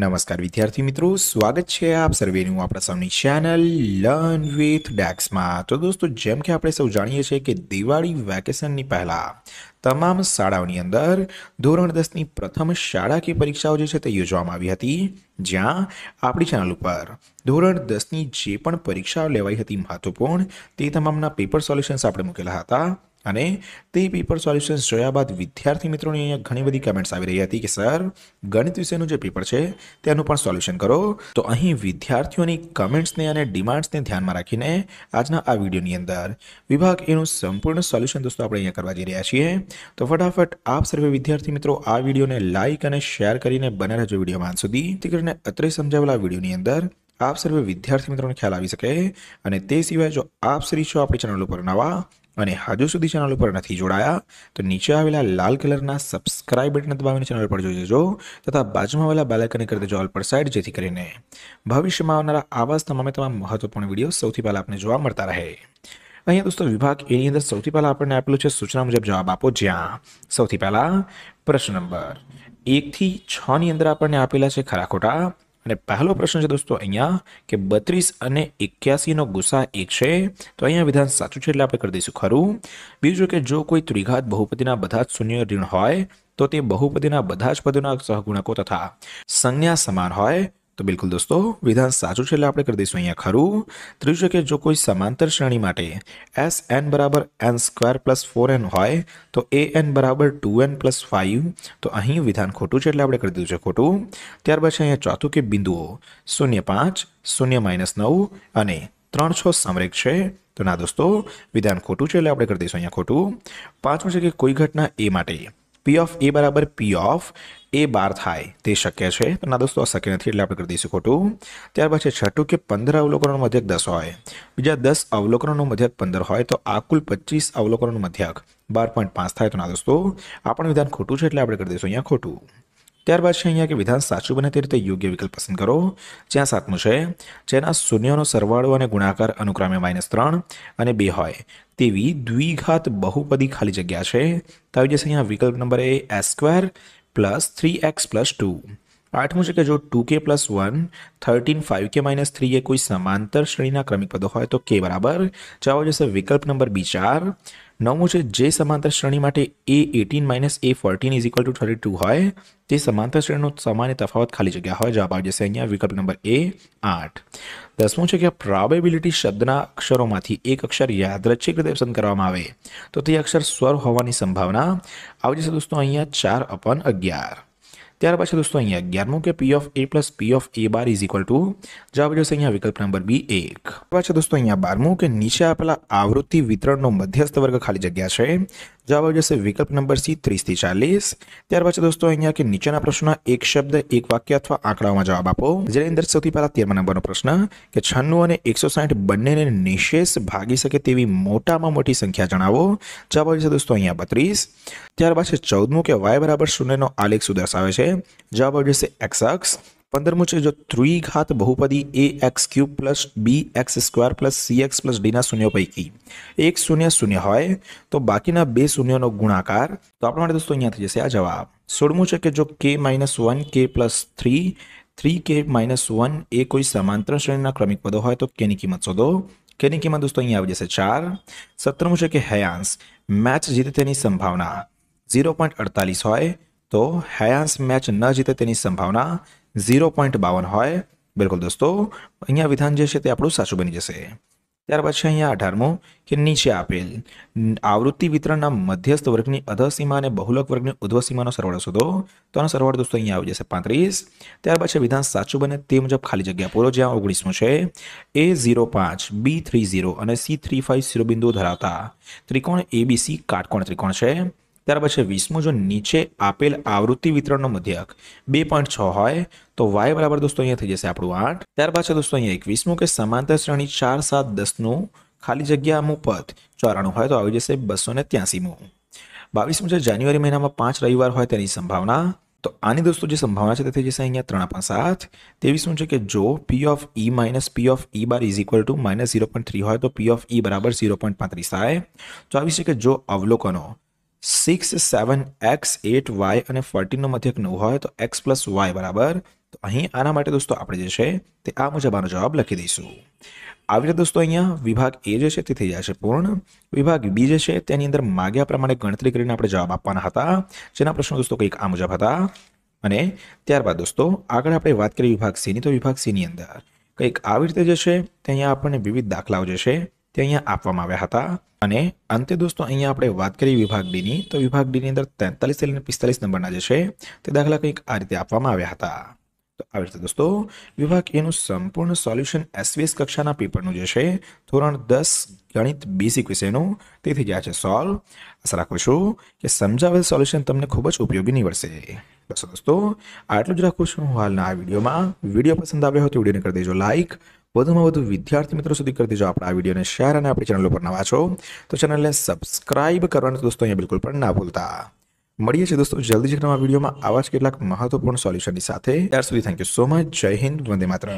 નમસ્કાર વિદ્યાર્થી મિત્રો સ્વાગત છે આપ સર્વેનું આપણા સૌની ચેનલ લર્ન વિથ ડેક્સમાં તો દોસ્તો જેમ કે આપણે સૌ જાણીએ છીએ કે દિવાળી વેકેશનની પહેલાં તમામ શાળાઓની અંદર ધોરણ દસની પ્રથમ શાળાકીય પરીક્ષાઓ જે છે તે યોજવામાં આવી હતી જ્યાં આપણી ચેનલ ઉપર ધોરણ દસની જે પણ પરીક્ષાઓ લેવાઈ હતી મહત્વપૂર્ણ તે તમામના પેપર સોલ્યુશન્સ આપણે મૂકેલા હતા અને તે પેપર સોલ્યુશન્સ જોયા બાદ વિદ્યાર્થી મિત્રોની અહીંયા ઘણી બધી કમેન્ટ્સ આવી રહી હતી કે સર ગણિત વિષયનું જે પેપર છે તેનું પણ સોલ્યુશન કરો તો અહીં વિદ્યાર્થીઓની કમેન્ટ્સને અને ડિમાન્ડ્સને ધ્યાનમાં રાખીને આજના આ વિડીયોની અંદર વિભાગ એનું સંપૂર્ણ સોલ્યુશન દોસ્તો આપણે અહીંયા કરવા જઈ રહ્યા છીએ તો ફટાફટ આપ સર્વે વિદ્યાર્થી મિત્રો આ વિડીયોને લાઇક અને શેર કરીને બને રહેજો વિડીયોમાં અંત સુધી તે કરીને અત્રે સમજાવેલા વિડીયોની અંદર આપ સર્વે વિદ્યાર્થી મિત્રોને ખ્યાલ આવી શકે અને તે સિવાય જો આપ શ્રી છો આપણી ચેનલ ઉપર નવા અને હજુ સુધી ચેનલ ઉપર નથી જોડાયા તો નીચે આવેલા લાલ કલરના સબસ્ક્રાઇબ બટન દબાવીને ચેનલ પર જોઈ જજો તથા બાજુમાં આવેલા બેલાઇકને કરી દેજો ઓલ પર સાઇડ જેથી કરીને ભવિષ્યમાં આવનારા આવા જ તમામે તમામ મહત્વપૂર્ણ વિડીયો સૌથી પહેલાં આપને જોવા મળતા રહે અહીંયા દોસ્તો વિભાગ એની અંદર સૌથી પહેલાં આપણને આપેલું છે સૂચના મુજબ જવાબ આપો જ્યાં સૌથી પહેલાં પ્રશ્ન નંબર એકથી છની અંદર આપણને આપેલા છે ખરા ખોટા અને પહેલો પ્રશ્ન છે દોસ્તો અહીંયા કે બત્રીસ અને એક્યાસીનો ગુસા એક છે તો અહીંયા વિધાન સાચું છે એટલે આપણે કરી દઈશું ખરું બીજું કે જો કોઈ ત્રિઘાત બહુપતિના બધા જ શૂન્ય ઋણ હોય તો તે બહુપતિના બધા જ પદોના સહગુણકો તથા સંજ્ઞા સમાન હોય તો બિલકુલ દોસ્તો વિધાન સાચું છે એટલે આપણે કરી દઈશું અહીંયા ખરું ત્રીજું છે કે જો કોઈ સમાંતર શ્રેણી માટે એસ એન બરાબર N square plus four N હોય તો એ એન બરાબર ટુ એન પ્લસ ફાઇવ તો અહીં વિધાન ખોટું છે એટલે આપણે કરી દીધું છે ખોટું ત્યારબાદ છે અહીંયા ચોથું કે બિંદુઓ શૂન્ય પાંચ શૂન્ય માઇનસ નવ અને ત્રણ છ સમરેક છે તો ના દોસ્તો વિધાન ખોટું છે એટલે આપણે કરી દઈશું અહીંયા ખોટું પાંચમું છે કે કોઈ ઘટના એ માટે પી ઓફ એ બરાબર પી ઓફ એ બાર થાય તે શક્ય છે તો ના દોસ્તો આ શક્ય નથી એટલે આપણે કરી દઈશું ખોટું ત્યાર પછી છઠ્ઠું કે પંદર અવલોકનોનો મધ્યક દસ હોય બીજા દસ અવલોકનોનો મધ્યક પંદર હોય તો આ કુલ પચીસ અવલોકનોનો મધ્યક બાર પોઈન્ટ પાંચ થાય તો ના દોસ્તો આપણું વિધાન ખોટું છે એટલે આપણે કરી દઈશું અહીંયા ખોટું ત્યારબાદ છે અહીંયા કે વિધાન સાચું બને તે રીતે યોગ્ય વિકલ્પ પસંદ કરો જ્યાં સાતમું છે જેના શૂન્યનો સરવાળો અને ગુણાકાર અનુક્રમે માઇનસ ત્રણ અને બે હોય તેવી દ્વિઘાત બહુપદી ખાલી જગ્યા છે તો આવી જશે અહીંયા વિકલ્પ number A S square plus three X plus two આઠમું છે કે જો two K plus one thirteen five K minus three એ કોઈ સમાંતર શ્રેણીના ક્રમિક પદો હોય તો કે બરાબર જવાબ જશે વિકલ્પ નંબર બી ચાર નવમું છે જે સમાંતર શ્રેણી માટે A eighteen minus A fourteen is equal to thirty two હોય તે સમાંતર શ્રેણીનો સામાન્ય તફાવત ખાલી જગ્યા હોય જવાબ આવી જશે અહીંયા વિકલ્પ નંબર એ આઠ દસમું છે કે પ્રોબેબિલિટી શબ્દના અક્ષરોમાંથી એક અક્ષર યાદરચ્છિક રીતે પસંદ કરવામાં આવે તો તે અક્ષર સ્વર હોવાની સંભાવના આવી જશે દોસ્તો અહીંયા ચાર અપન અગિયાર ત્યાર પછી દોસ્તો અહીંયા અગિયારમું કે P of A plus P of A bar is equal to જવાબ જોશે અહીંયા વિકલ્પ નંબર બી એક પછી દોસ્તો અહીંયા બારમું કે નીચે આપેલા આવૃત્તિ વિતરણનો મધ્યસ્થ વર્ગ ખાલી જગ્યા છે જવાબ આવી જશે વિકલ્પ નંબર સી ત્રીસથી ચાલીસ ત્યારબાદ દોસ્તો અહીંયા કે નીચેના પ્રશ્નના એક શબ્દ એક વાક્ય અથવા આંકડાઓમાં જવાબ આપો જેની અંદર સૌથી પહેલા તેરમા નંબરનો પ્રશ્ન કે છન્નું અને એકસો સાઠ બંનેને નિશેષ ભાગી શકે તેવી મોટામાં મોટી સંખ્યા જણાવો જવાબ આવી જશે દોસ્તો અહીંયા બત્રીસ ત્યારબાદ છે ચૌદમું કે વાય બરાબર શૂન્યનો આલેખ શું દર્શાવે છે જવાબ આવી જશે એક્સ पंद्रह जो थ्री घात बहुपदी A X cube plus B X square plus C X plus D शून्य पैकी एक शून्य शून्य हो तो बाकी शून्य ना गुणाकार तो अपना दोस्तों अँ थे आ जवाब सोलमू है कि जो K minus one K plus three three K minus one ए कोई सामांतर श्रेणी क्रमिक पदों हो तो किमत शोधो केनी किमत दोस्तों अँ जैसे चार सत्रमू है कि हयांश मैच जीतते संभावना जीरो पॉइंट अड़तालीस हो तो हयांश मैच न जीते संभावना ઝીરો પોઈન્ટ બાવન હોય બિલકુલ દોસ્તો અહીંયા વિધાન જે છે તે આપણું સાચું બની જશે ત્યારબાદ છે અહીંયા અઢારમું કે નીચે આપેલ આવૃત્તિ વિતરણના મધ્યસ્થ વર્ગની અધસીમા અને બહુલક વર્ગની ઉધ્વસીમાનો સરવાળો શોધો તો આનો સરવાળો દોસ્તો અહીંયા આવી જશે પાંત્રીસ ત્યાર છે વિધાન સાચું બને તે મુજબ ખાલી જગ્યા પૂરો જ્યાં ઓગણીસમું છે એ ઝીરો પાંચ બી થ્રી ઝીરો અને સી થ્રી ફાઇવ શિરોબિંદુઓ ધરાવતા ત્રિકોણ એબીસી કાટકોણ ત્રિકોણ છે ત્યાર પછી વીસમું જો નીચે આપેલ આવૃત્તિ વિતરણનો મધ્યક બે પોઈન્ટ છ હોય તો વાય બરાબર દોસ્તો અહીંયા થઈ જશે આપણું આઠ ત્યાર પાછળ દોસ્તો અહીંયા એકવીસમું કે સમાંતર શ્રેણી ચાર સાત દસનું ખાલી જગ્યા અમુક પદ ચોરાણું હોય તો આવી જશે બસો ને ત્યાસીમું બાવીસમું છે જાન્યુઆરી મહિનામાં પાંચ રવિવાર હોય તેની સંભાવના તો આની દોસ્તો જે સંભાવના છે તે થઈ જશે અહીંયા ત્રણ પાંચ સાત તેવીસનું છે કે જો P of E minus P of E bar is equal to minus zero point three હોય તો પી ઓફ ઈ બરાબર ઝીરો પોઈન્ટ પાંત્રીસ થાય ચોવીસ છે કે જો અવલોકનો six seven X eight Y અને ફોર્ટીનનો મધ્યક નવ હોય તો એક્સ પ્લસ વાય બરાબર તો અહીં આના માટે દોસ્તો આપણે જે છે તે આ મુજબ આનો જવાબ લખી દઈશું આવી રીતે દોસ્તો અહીંયા વિભાગ એ જે છે તે થઈ જશે પૂર્ણ વિભાગ બી જે છે તેની અંદર માગ્યા પ્રમાણે ગણતરી કરીને આપણે જવાબ આપવાના હતા જેના પ્રશ્નો દોસ્તો કંઈક આ મુજબ હતા અને ત્યારબાદ દોસ્તો આગળ આપણે વાત કરીએ વિભાગ સીની તો વિભાગ સીની અંદર કંઈક આવી રીતે જે છે તે અહીંયા આપણને વિવિધ દાખલાઓ જે છે તે અહીંયા આપવામાં આવ્યા હતા અને અંતે દોસ્તો અહીંયા આપણે વાત કરી વિભાગ ડીની તો વિભાગ ડીની અંદર તેતાલીસ અને પિસ્તાલીસ નંબરના જે છે તે દાખલા કંઈક આ રીતે આપવામાં આવ્યા હતા તો આવી રીતે દોસ્તો વિભાગ એનું સંપૂર્ણ સોલ્યુશન એસવીએસ કક્ષાના પેપરનું જે છે ધોરણ દસ ગણિત બેઝિક વિષયનું તેથી થઈ છે સોલ્વ આશા રાખું છું કે સમજાવેલ સોલ્યુશન તમને ખૂબ જ ઉપયોગી નીવડશે બસ દોસ્તો આટલું જ રાખું છું હાલના આ વિડીયોમાં વિડીયો પસંદ આવ્યો હોય તો વિડીયોને કરી દેજો લાઇક વધુમાં વધુ વિદ્યાર્થી મિત્રો સુધી કરી દેજો આપણા આ વિડીયોને શેર અને આપણી ચેનલ ઉપર નવા છો તો ચેનલને સબસ્ક્રાઇબ કરવાનું દોસ્તો અહીંયા બિલકુલ પણ ના ભૂલતા મળીએ છીએ દોસ્તો જલ્દી જ નવા વિડીયોમાં આવા જ કેટલાક મહત્વપૂર્ણ સોલ્યુશનની સાથે ત્યાર સુધી થેન્ક યુ સો મચ જય હિન્દ વંદે માત્ર